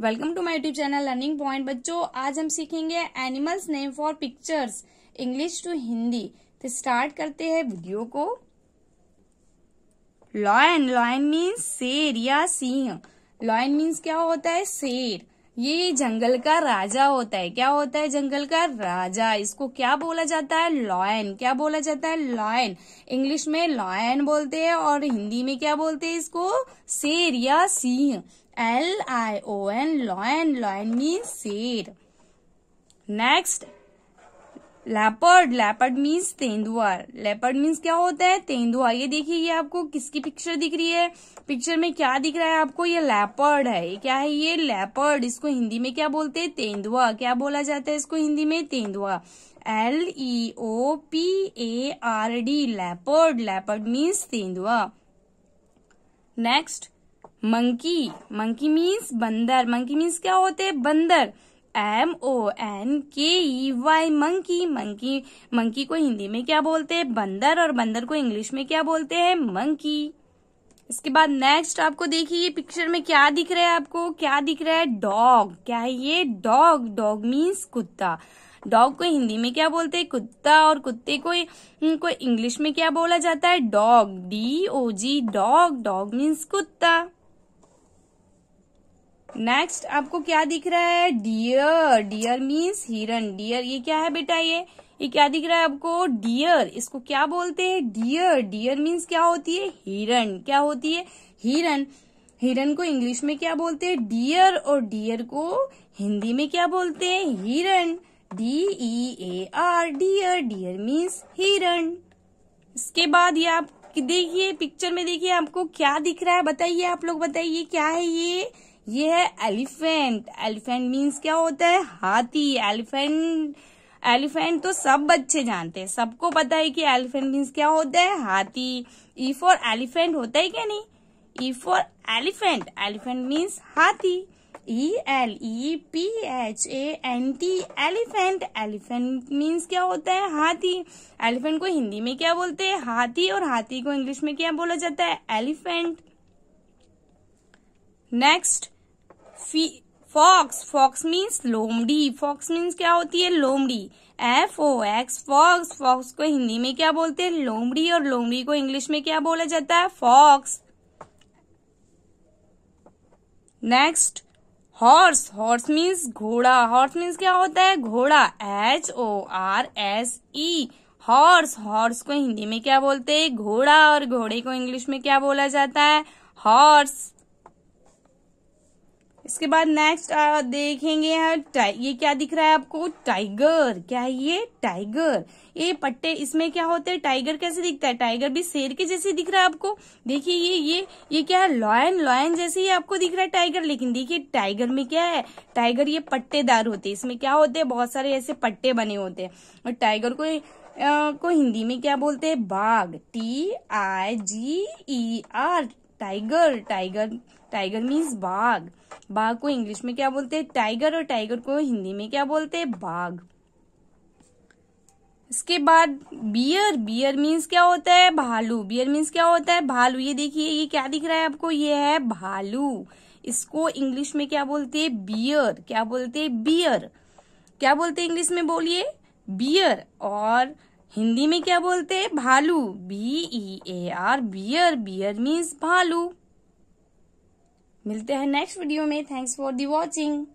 welcome to my YouTube channel learning point बच्चों आज हम सीखेंगे animals name for pictures English to Hindi तो स्टार्ट करते हैं वीडियो को लॉयन लॉयन मीन्स शेर या सिंह लॉयन मीन्स क्या होता है शेर ये जंगल का राजा होता है क्या होता है जंगल का राजा इसको क्या बोला जाता है लॉयन क्या बोला जाता है लॉयन इंग्लिश में लॉयन बोलते हैं और हिंदी में क्या बोलते हैं इसको शेर या सिंह L I O N lion lion means शेर नेक्स्ट लेपर्ड लेपर्ड मीन्स तेंदुआ लेपर्ड मीन्स क्या होता है तेंदुआ ये देखिए ये आपको किसकी पिक्चर दिख रही है पिक्चर में क्या दिख रहा है आपको ये लेपर्ड है ये क्या है ये लेपर्ड इसको हिंदी में क्या बोलते हैं तेंदुआ क्या बोला जाता है इसको हिंदी में तेंदुआ L E O P A R D leopard leopard means तेंदुआ नेक्स्ट मंकी मंकी मीन्स बंदर मंकी मीन्स क्या होते हैं बंदर M O N K E Y monkey monkey monkey को हिंदी में क्या बोलते हैं बंदर और बंदर को इंग्लिश में क्या बोलते हैं मंकी इसके बाद नेक्स्ट आपको देखिए पिक्चर में क्या दिख रहा है आपको क्या दिख रहा है डॉग क्या है ये डॉग डॉग मीन्स कुत्ता डॉग को हिंदी में क्या बोलते हैं कुत्ता और कुत्ते को इंग्लिश में क्या बोला जाता है dog D O G dog dog means कुत्ता नेक्स्ट आपको क्या दिख रहा है डियर डियर मीन्स हिरन डियर ये क्या है बेटा ये ये क्या दिख रहा है आपको डियर इसको क्या बोलते हैं डियर डियर मीन्स क्या होती है हिरन क्या होती है हिरन हिरन को इंग्लिश में क्या बोलते हैं डियर और डियर को हिंदी में क्या बोलते हैं हिरन D E A R deer deer means हिरन इसके बाद ये आप देखिए पिक्चर में देखिए आपको क्या दिख रहा है बताइए आप लोग बताइए क्या है ये ये है एलिफेंट एलिफेंट मीन्स क्या होता है हाथी एलिफेंट एलिफेंट तो सब बच्चे जानते हैं सबको पता है कि एलिफेंट मीन्स क्या होता है हाथी ई फॉर एलिफेंट होता है क्या नहीं E for elephant elephant means हाथी E L E P H A N T elephant elephant means क्या होता है हाथी एलिफेंट को हिंदी में क्या बोलते हैं हाथी और हाथी को इंग्लिश में क्या बोला जाता है elephant next fox fox means लोमड़ी फॉक्स मीन्स क्या होती है लोमड़ी F O X fox fox को हिंदी में क्या बोलते हैं लोमड़ी और लोमड़ी को इंग्लिश में क्या बोला जाता है fox next horse horse means घोड़ा हॉर्स मीन्स क्या होता है घोड़ा H O R S E horse horse को हिंदी में क्या बोलते हैं घोड़ा और घोड़े को इंग्लिश में क्या बोला जाता है हॉर्स इसके बाद नेक्स्ट देखेंगे ये क्या दिख रहा है आपको टाइगर क्या है ये टाइगर ये पट्टे इसमें क्या होते हैं टाइगर कैसे दिखता है टाइगर भी शेर के जैसे दिख रहा है आपको देखिए ये ये ये क्या है लॉयन लॉयन जैसे ही आपको दिख रहा है टाइगर लेकिन देखिए टाइगर में क्या है टाइगर ये पट्टेदार होते इसमें क्या होते हैं बहुत सारे ऐसे पट्टे बने होते हैं और टाइगर को को हिंदी में क्या बोलते हैं बाघ T I G E R tiger tiger tiger means बाघ बाघ को इंग्लिश में क्या बोलते हैं टाइगर और टाइगर को हिंदी में क्या बोलते हैं बाघ इसके बाद बियर बियर मीन्स क्या होता है भालू बियर मीन्स क्या होता है भालू ये देखिए ये क्या दिख रहा है आपको ये है भालू इसको इंग्लिश में क्या बोलते हैं बियर क्या बोलते हैं बियर क्या बोलते हैं इंग्लिश में बोलिए बियर और हिंदी में क्या बोलते हैं भालू B E A R bear bear means भालू मिलते हैं नेक्स्ट वीडियो में थैंक्स फॉर दी वॉचिंग